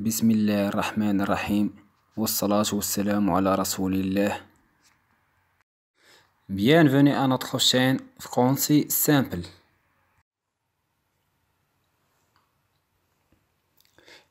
بسم الله الرحمن الرحيم والصلاة والسلام على رسول الله بيان à notre chaîne Français سامبل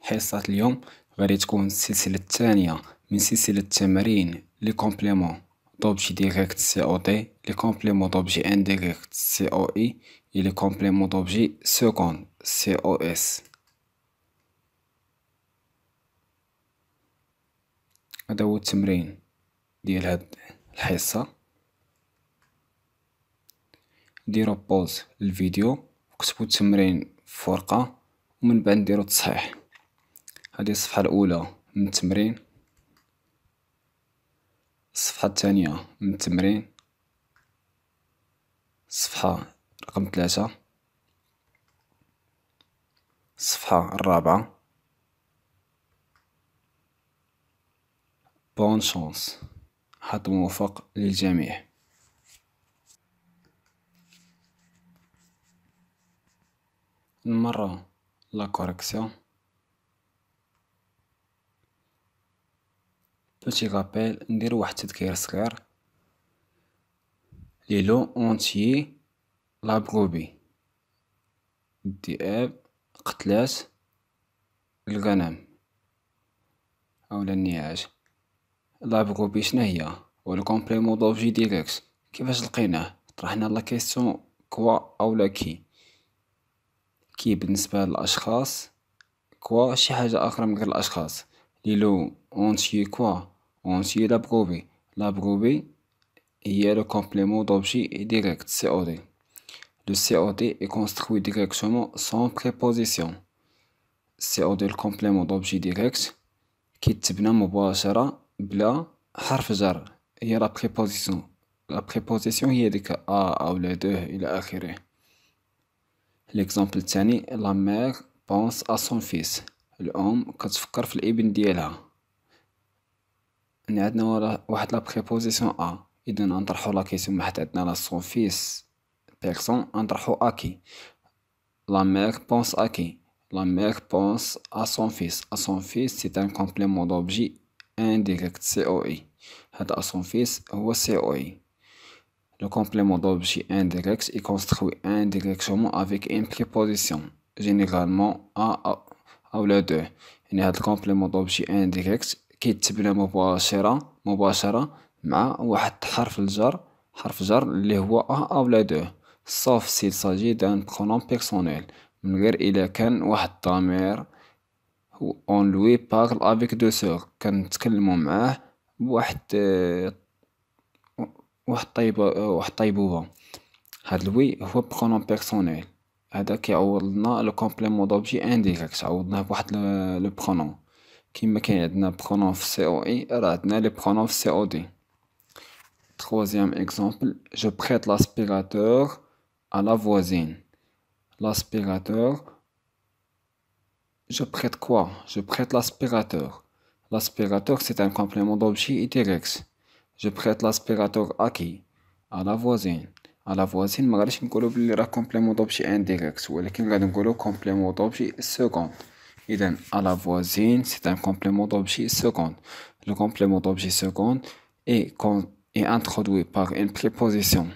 حصة اليوم غادي تكون السلسلة الثانية من سلسلة التمارين لي كومبليمون دوبجي ديريكت سي او دي لي كومبليمون دوبجي انديريكت سي او اي اي لي كومبليمون دوبجي سكوند سي او اس هذا هو التمرين ديال هاد الحصة ديرو بوز للفيديو وكتبو التمرين في ورقة ومن بعد نديرو التصحيح هذه الصفحة الأولى من التمرين الصفحة الثانية من التمرين الصفحة رقم ثلاثة الصفحة الرابعة بون شونس حظ موفق للجميع نمرة لا كوركسيون بوتي غابيل ندير واحد التذكير صغير لي لو اونتي لا بروبي الذئاب قتلات الغنم او النياج لا شنا هي و الكومبليمو دوبجي ديريكت كيفاش لقيناه طرحنا لا كيسيون كوا او لا كي كي بالنسبة للأشخاص كوا شي حاجة أخرى من غير الأشخاص ليلو اونتي كوا اونتي لا بروبي لا بروبي هي لو كومبليمون دوبجي ديريكت سي او دي لو سي او دي est construit directement sans préposition سي او دي الكومبليمون دوبجي ديريكت كيتبنى مباشرة بلا حرف جر هي لا بريبوزيسيون لا بريبوزيسيون هي ديك ا او لا دوه الى اخره ليكزامبل الثاني لا مير بونس ا سون فيس الام كتفكر في الابن ديالها يعني عندنا واحد لا بريبوزيسيون ا اذا نطرحو لا كيسيون حيت عندنا لا سون فيس بيرسون نطرحو اكي لا مير بونس اكي لا مير بونس ا سون فيس ا سون فيس سي ان كومبليمون دوبجي عندي لك سي او اي هذا اصلا فيس هو سي او اي لو كومبليمون دوبجي انديريكت اي كونستروي انديريكتومون افيك ان بريبوزيسيون جينيرالمون ا او لا دو يعني هاد الكومبليمون دو بشي انديريكت كيتبنى مباشره مباشره مع واحد حرف الجر حرف جر اللي هو ا او لا دو سوف سيل ساجي دان برونون بيرسونيل من غير الا كان واحد الضمير و اون لوي بارل افيك دو سور كنتكلمو معاه بواحد آه، واحد طيب آه، واحد طيبوبة هاد لوي هو برونون بيرسونيل هذا كيعوض لنا لو كومبليمون دوبجي انديريكت عوضناه بواحد لو برونون كيما كاين عندنا برونون في سي او اي راه عندنا لي برونون في سي او دي Troisième exemple, جو prête l'aspirateur ا لا فوازين L'aspirateur Je prête quoi Je prête l'aspirateur. L'aspirateur, c'est un complément d'objet indirect. Je prête l'aspirateur à qui À la voisine. À la voisine, je vais vous un complément d'objet indirect, on dire complément d'objet second. Donc, à la voisine, c'est un complément d'objet second. Le complément d'objet second est, introduit par une préposition.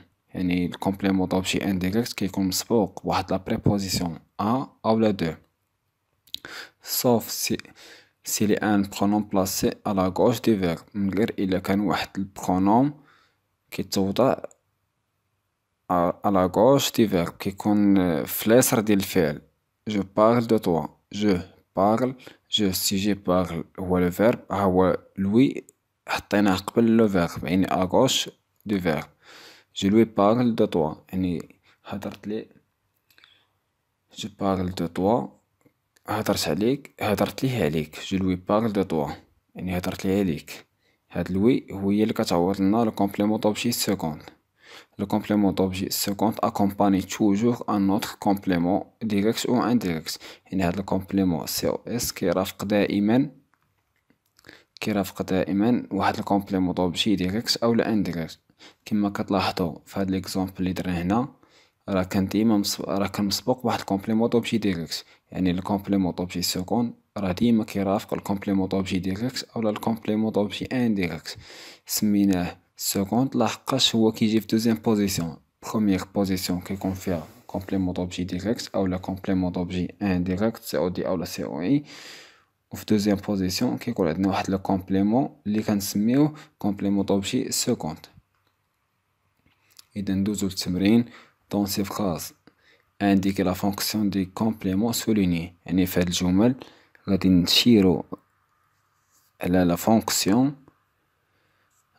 complément d'objet indirect qui comme comme بواحد La préposition « à » ou « la 2 sauf si y a un pronom placé à la gauche du verbe y a qu'un un pronom qui est à la gauche du verbe qui je parle de toi je parle je si je parle هو le verbe ها ah, هو lui حطيناه le verbe à gauche du verbe je lui parle de toi je parle de toi هدرت عليك هدرت ليه عليك جو لوي بارل دو توا يعني هدرت ليه عليك هاد لوي هو هي اللي كتعوض لنا لو كومبليمون دوبجي سكوند لو كومبليمون دوبجي سكوند اكومباني توجور ان اوتر كومبليمون ديريكت او انديريكت يعني هاد الكومبليمون سي او اس كيرافق دائما كيرافق دائما واحد الكومبليمون دوبجي ديريكت او لا انديريكت كما كتلاحظوا في هاد ليكزامبل اللي درنا هنا راه كنديما مص... راه مسبوق بواحد الكومبليمون دوبجي ديريكت يعني الكومبليمون دوبجي سكون راه ديما كيرافق الكومبليمون دوبجي ديريكت اولا الكومبليمون دوبجي انديريكت سميناه سكوند لاحقاش هو كيجي في دوزيام بوزيسيون بروميير بوزيسيون كيكون فيها كومبليمون دوبجي ديريكت اولا كومبليمون دوبجي انديريكت سي او دي اولا سي او اي وفي دوزيام بوزيسيون كيكون عندنا واحد لو كومبليمون اللي كنسميوه كومبليمون دوبجي سكوند اذا ندوزو للتمرين dans ces phrases. indique la fonction du complément souligné. En effet, le jumel, elle la fonction,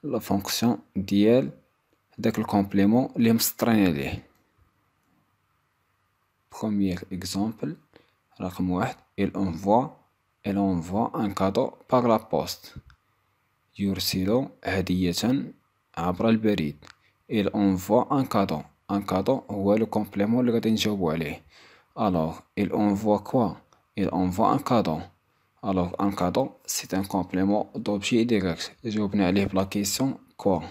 la fonction d'elle, le complément, l'imstrainé. Premier exemple, il envoie, il envoie un cadeau par la poste. il envoie un cadeau. Un cadeau ou le complément le ou aller alors il envoie quoi il envoie un cadeau alors un cadeau c'est un complément d'objet direct je vais lire la question quoi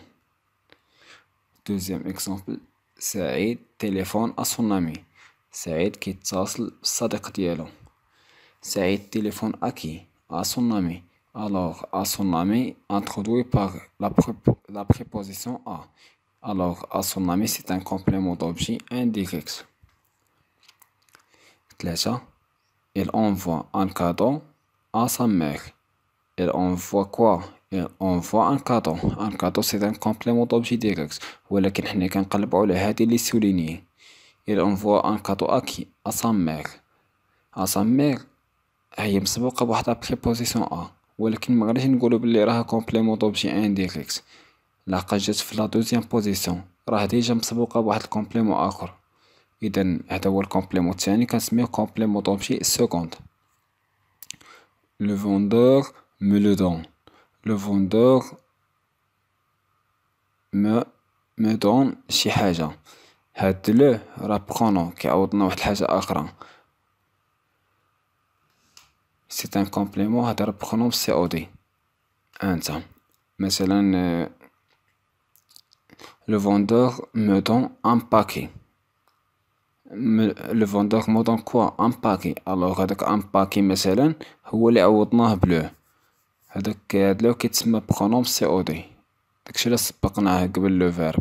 deuxième exemple Saïd téléphone à son ami Saïd qui le sadek dialo Saïd téléphone à qui à son ami alors à son ami introduit par la, la préposition à Alors, à son ami, c'est un complément d'objet indirect. Déjà, Il envoie un cadeau à sa mère. Il envoie quoi il envoie un cadeau un cadeau c'est un complément d'objet direct ولكن حنا كنقلبوا على هذه اللي سوليني il envoie un cadeau à qui à sa mère à sa mère هي مسبوقه بواحد لا بريبوزيسيون ا ولكن ما غاديش نقولوا بلي راها كومبليمون دوبجي انديريكت العقا جات في لا دوزيام بوزيسيون راه ديجا مسبوقه بواحد الكومبليمون اخر اذا هذا هو الكومبليمون الثاني كنسميه كومبليمون دومشي سكوند لو فوندور مو لو دون لو فوندور مو ما دون شي حاجه هاد لو راه برونو كيعوضنا واحد الحاجه اخرى سي ان كومبليمون هذا راه برونو سي او دي انت مثلا Le vendeur me donne un paquet. Le vendeur me donne quoi? Un paquet. Alors, un paquet, par exemple, c'est ce qu'on appelle un paquet. C'est ce qu'on me un pronom COD. Donc, je l'ai expliqué avant le verbe.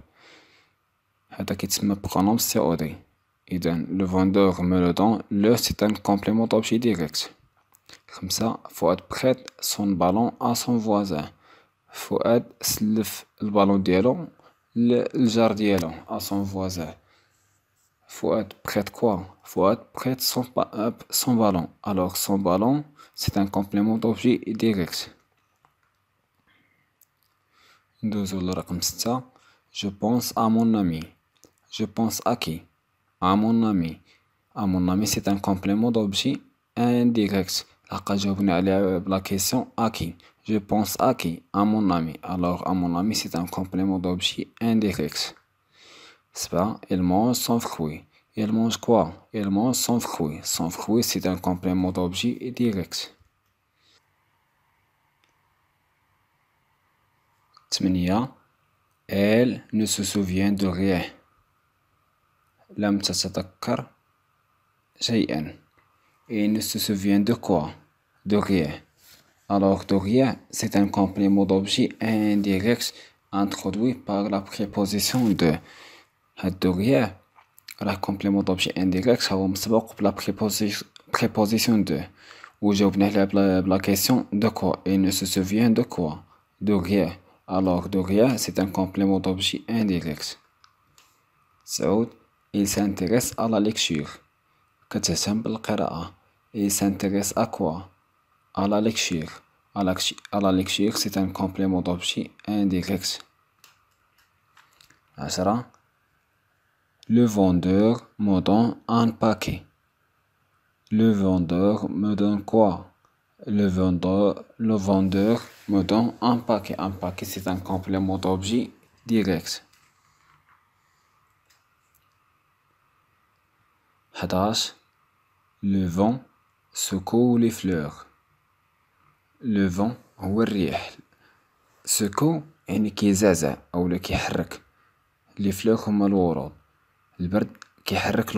C'est ce qu'on me un pronom COD. Donc, le vendeur me donne c'est un complément d'objet direct. Comme ça, il faut être prêt prêtes ton ballon à son voisin. Il faut être tu lèves ton ballon le à son voisin faut être prêt de quoi faut être prête son, euh, son ballon. Alors son ballon, c'est un complément d'objet direct. Je pense à mon ami. Je pense à qui À mon ami. À mon ami, c'est un complément d'objet indirect. Euh, la question à qui Je pense à qui À mon ami. Alors, à mon ami, c'est un complément d'objet indirect. C'est pas Il mange son fruit. Il mange quoi Il mange son fruit. Son fruit, c'est un complément d'objet direct. Elle ne se souvient de rien. لم J'ai شيئا et il ne se souvient de quoi De rien. Alors de rien, c'est un complément d'objet indirect introduit par la préposition de. Euh, de rien, le complément d'objet indirect هو مسبوق la préposition de. وجاوبنا على la question de quoi Il ne se souvient de quoi De rien. Alors de rien, c'est un complément d'objet indirect. Saoud, il s'intéresse à la lecture. كتهتم بالقراءة et il s'intéresse à quoi À la lecture. À la, à la lecture, c'est un complément d'objet indirect. Le vendeur me donne un paquet. Le vendeur me donne quoi le vendeur, le vendeur me donne un paquet. Un paquet, c'est un complément d'objet direct. Hadas. Le vent Secoue les fleurs. Le vent ou Secoue une kizaza ou le kihrak. Les fleurs comme l'orod. Le bird kihrak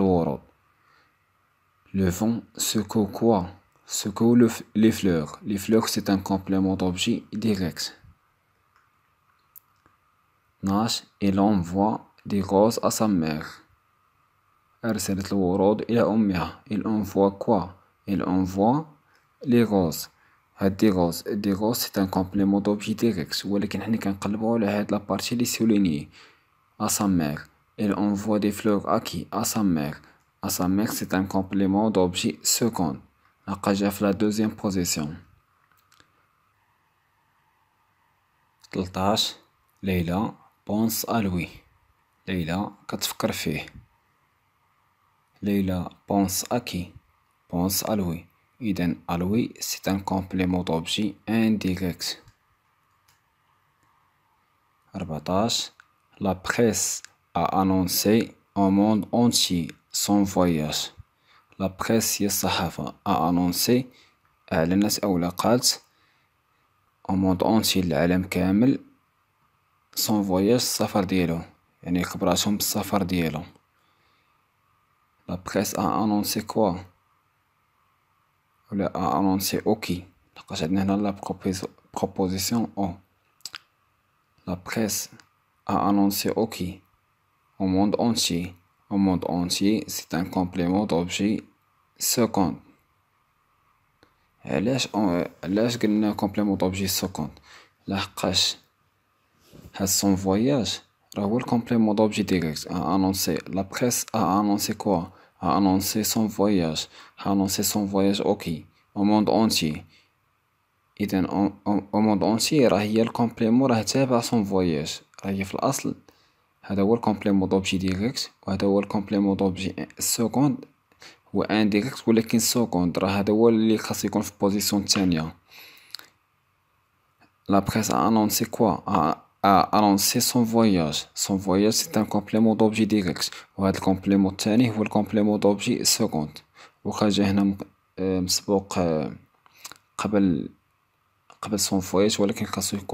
Le vent secoue quoi Secoue les fleurs. Les fleurs, c'est un complément d'objet direct. Nash, il envoie des roses à sa mère. Il envoie quoi elle envoie les roses. Des roses. Des roses, c'est un complément d'objet direct. Mais y un de la partie qui À sa mère. Elle envoie des fleurs à qui À sa mère. À sa mère, c'est un complément d'objet second. La cage la deuxième position. 13. Leila pense à lui. Leila, quest Leila pense à qui بونس الوي إذن الوي سي ان كومبليمون دوبجي انديريكت ربعطاش لا بريس ا انونسي او موند اونتي سون فواياج لا بريس هي الصحافة ا انونسي أعلنت أولا قالت او موند اونتي للعالم كامل سون فواياج السفر ديالو يعني خبراتهم بالسفر ديالو لا بريس ا انونسي كوا a annoncé OK la proposition la presse a annoncé OK au monde entier au monde entier c'est un complément d'objet second علاش علاش قلنا complément d'objet second لحقاش هاد son voyage راه complément d'objet direct a annoncé la presse a annoncé quoi a annoncé son voyage, a annoncé son voyage au qui Au monde entier. إذا أوموند أونتي راه هي الكومبليمون راه تابع سون فواياج راه هي في الأصل هذا هو الكومبليمون دوبجي ديريكت وهذا هو الكومبليمون دوبجي هو ولكن à راه هذا هو اللي خاص يكون في الثانية لا بريس أنونسي a annoncé son voyage. Son voyage, c'est un complément d'objet direct. Ou le complément tani, ou le complément d'objet second. Ou quand j'ai un mspoq, euh, euh, قبل son voyage, ou quand de un mspoq, c'est un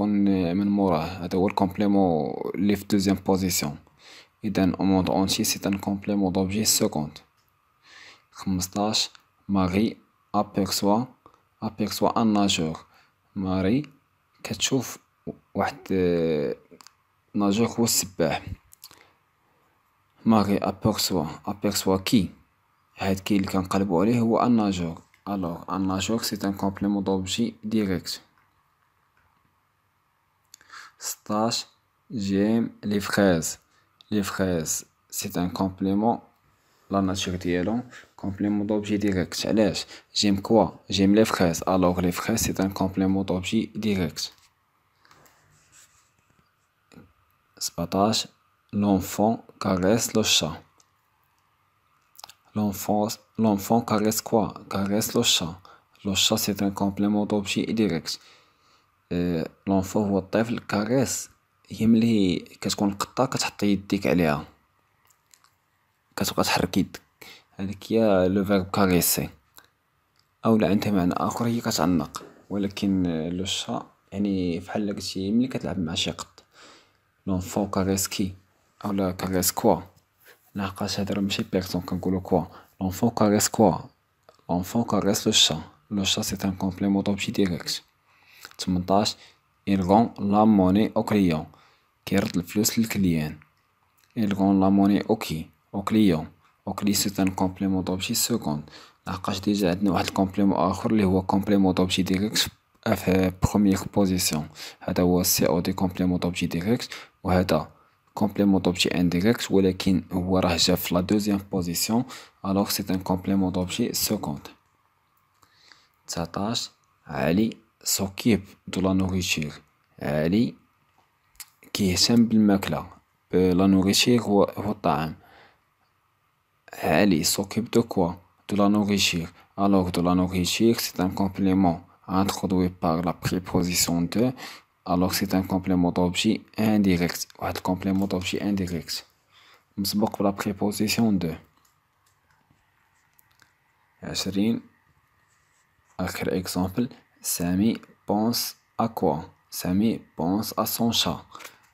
complément de deuxième position. Et dans le monde entier, c'est un complément d'objet second. Comme Marie aperçoit, aperçoit un nageur. Marie, qu'est-ce que tu Nageur ou Aperçoit, aperçoit qui est un un nageur, alors un major c'est un complément d'objet direct. Stache, j'aime les fraises, les fraises, c'est un complément. La nature d'élan complément d'objet direct. j'aime quoi? J'aime les fraises, alors les fraises, c'est un complément d'objet direct. سبعتاش لونفون كاريس لو شا لونفون كاريس كوا كاريس لو شا لو شا سي ان كومبليمون دو بشي ديريكت لونفون هو الطفل كاريس هي ملي كتكون قطه كتحط يديك عليها كتبقى تحرك يدك هذيك هي لو فيرب كاريسي او لا عندها معنى اخر هي كتعنق ولكن لو شا يعني فحال قلتي ملي كتلعب مع شي قط L'enfant caresse qui Allah caresse quoi L'enfant caresse quoi L'enfant caresse le chat. Le chat, c'est un complément d'objet direct. Tu montage, il rend la monnaie au client. quest le plus le client Il rend la monnaie au qui Au client. Au client, c'est un complément d'objet second. L'enfant déjà un complément d'objet direct. Le euh, complément d'objet direct fait première position. C'est un complément d'objet direct un complément d'objet indirect ou le kin la deuxième position alors c'est un complément d'objet second tâche Ali s'occupe de la nourriture علي là la nourriture ou s'occupe de quoi de la nourriture alors de la nourriture c'est un complément introduit par la préposition de alors c'est un complément d'objet indirect un complément d'objet indirect مسبوق la préposition de عشرين autre exemple Samy pense à quoi Samy pense à son chat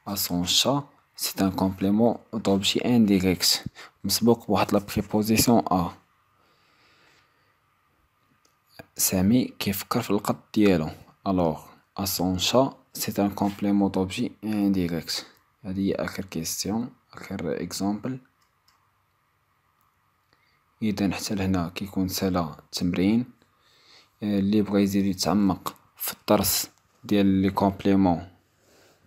à son chat c'est un complément d'objet indirect مسبوق بواحد la préposition à سامي كيفكر في القط ديالو alors à son chat c'est ان كومبليمون دوبجي انديريكت هذه هي اخر كيستيون اخر اكزامبل اذا حتى لهنا كيكون سالا التمرين اللي بغى يزيد يتعمق في الدرس ديال لي كومبليمون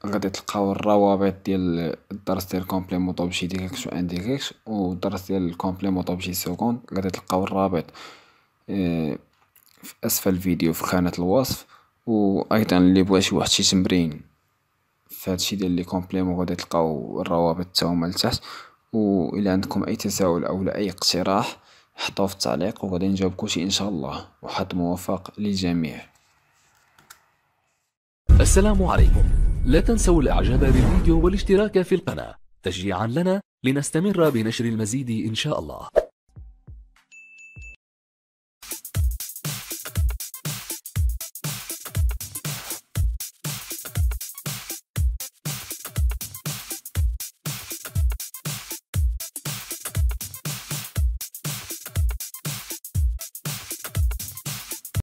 غادي تلقاو الروابط ديال الدرس ديال كومبليمون دوبجي ديريكت و انديريكت و الدرس ديال كومبليمون دوبجي سكوند غادي تلقاو الرابط آه، في اسفل الفيديو في خانه الوصف و أيضا اللي بغا شي واحد شي تمرين فهادشي ديال لي كومبليمون غادي تلقاو الروابط هما لتحت و الى عندكم أي تساؤل او أي اقتراح حطوه في التعليق وغادي نجاوب كلشي إن شاء الله وحظ موفق للجميع السلام عليكم لا تنسوا الإعجاب بالفيديو والاشتراك في القناة تشجيعا لنا لنستمر بنشر المزيد إن شاء الله